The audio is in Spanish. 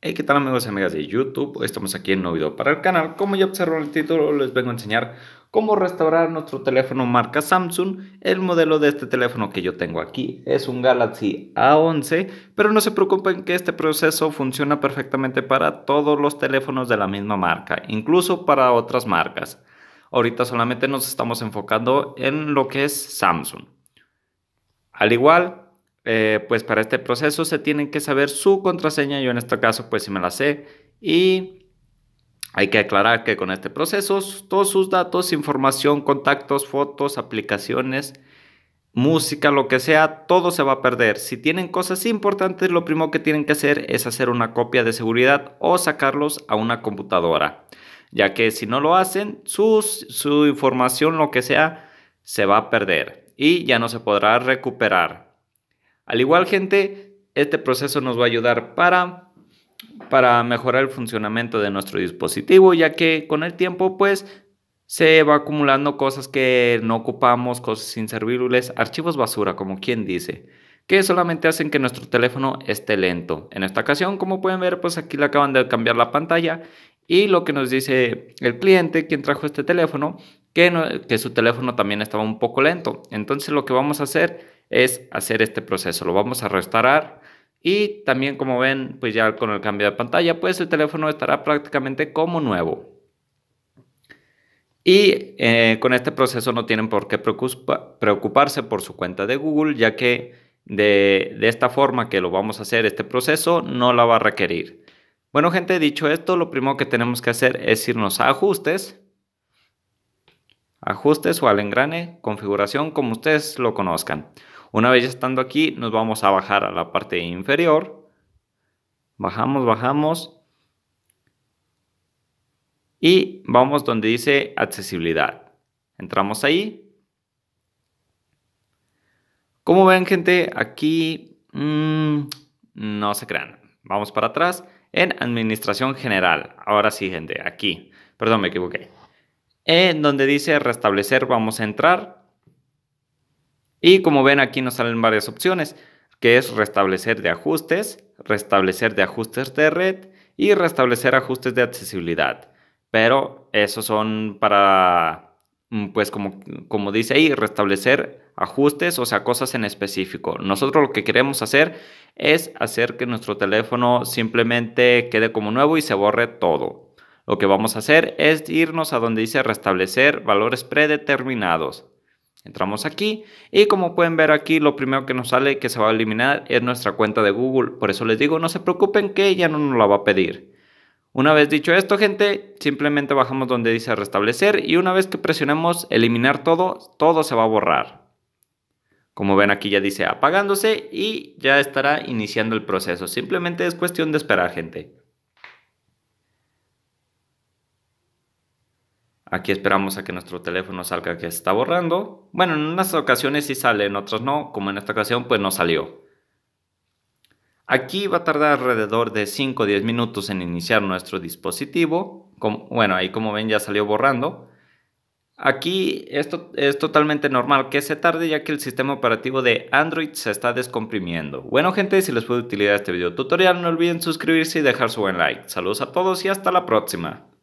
Hey, ¿qué tal amigos y amigas de YouTube? Estamos aquí en un nuevo video para el canal. Como ya observaron el título, les vengo a enseñar cómo restaurar nuestro teléfono marca Samsung. El modelo de este teléfono que yo tengo aquí es un Galaxy A11, pero no se preocupen que este proceso funciona perfectamente para todos los teléfonos de la misma marca, incluso para otras marcas. Ahorita solamente nos estamos enfocando en lo que es Samsung. Al igual eh, pues para este proceso se tienen que saber su contraseña, yo en este caso pues si me la sé y hay que aclarar que con este proceso todos sus datos, información, contactos, fotos, aplicaciones, música, lo que sea, todo se va a perder. Si tienen cosas importantes, lo primero que tienen que hacer es hacer una copia de seguridad o sacarlos a una computadora, ya que si no lo hacen, su información, lo que sea, se va a perder y ya no se podrá recuperar. Al igual, gente, este proceso nos va a ayudar para, para mejorar el funcionamiento de nuestro dispositivo, ya que con el tiempo, pues, se va acumulando cosas que no ocupamos, cosas inservibles, archivos basura, como quien dice, que solamente hacen que nuestro teléfono esté lento. En esta ocasión, como pueden ver, pues aquí le acaban de cambiar la pantalla y lo que nos dice el cliente, quien trajo este teléfono, que, que su teléfono también estaba un poco lento. Entonces lo que vamos a hacer es hacer este proceso. Lo vamos a restaurar y también como ven, pues ya con el cambio de pantalla, pues el teléfono estará prácticamente como nuevo. Y eh, con este proceso no tienen por qué preocuparse por su cuenta de Google, ya que de, de esta forma que lo vamos a hacer, este proceso no la va a requerir. Bueno gente, dicho esto, lo primero que tenemos que hacer es irnos a ajustes, ajustes o al engrane, configuración, como ustedes lo conozcan. Una vez ya estando aquí, nos vamos a bajar a la parte inferior. Bajamos, bajamos. Y vamos donde dice accesibilidad. Entramos ahí. Como ven, gente, aquí mm, no se crean. Vamos para atrás en administración general. Ahora sí, gente, aquí. Perdón, me equivoqué. En donde dice restablecer, vamos a entrar y como ven aquí nos salen varias opciones, que es restablecer de ajustes, restablecer de ajustes de red y restablecer ajustes de accesibilidad. Pero esos son para, mm, pues como, como dice ahí, restablecer ajustes, o sea, cosas en específico. Nosotros lo que queremos hacer es hacer que nuestro teléfono simplemente quede como nuevo y se borre todo. Lo que vamos a hacer es irnos a donde dice restablecer valores predeterminados. Entramos aquí y como pueden ver aquí lo primero que nos sale que se va a eliminar es nuestra cuenta de Google. Por eso les digo no se preocupen que ya no nos la va a pedir. Una vez dicho esto gente simplemente bajamos donde dice restablecer y una vez que presionemos eliminar todo, todo se va a borrar. Como ven aquí ya dice apagándose y ya estará iniciando el proceso. Simplemente es cuestión de esperar gente. Aquí esperamos a que nuestro teléfono salga que está borrando. Bueno, en unas ocasiones sí sale, en otras no, como en esta ocasión pues no salió. Aquí va a tardar alrededor de 5 o 10 minutos en iniciar nuestro dispositivo. Como, bueno, ahí como ven ya salió borrando. Aquí esto es totalmente normal que se tarde ya que el sistema operativo de Android se está descomprimiendo. Bueno gente, si les fue de utilidad este video tutorial no olviden suscribirse y dejar su buen like. Saludos a todos y hasta la próxima.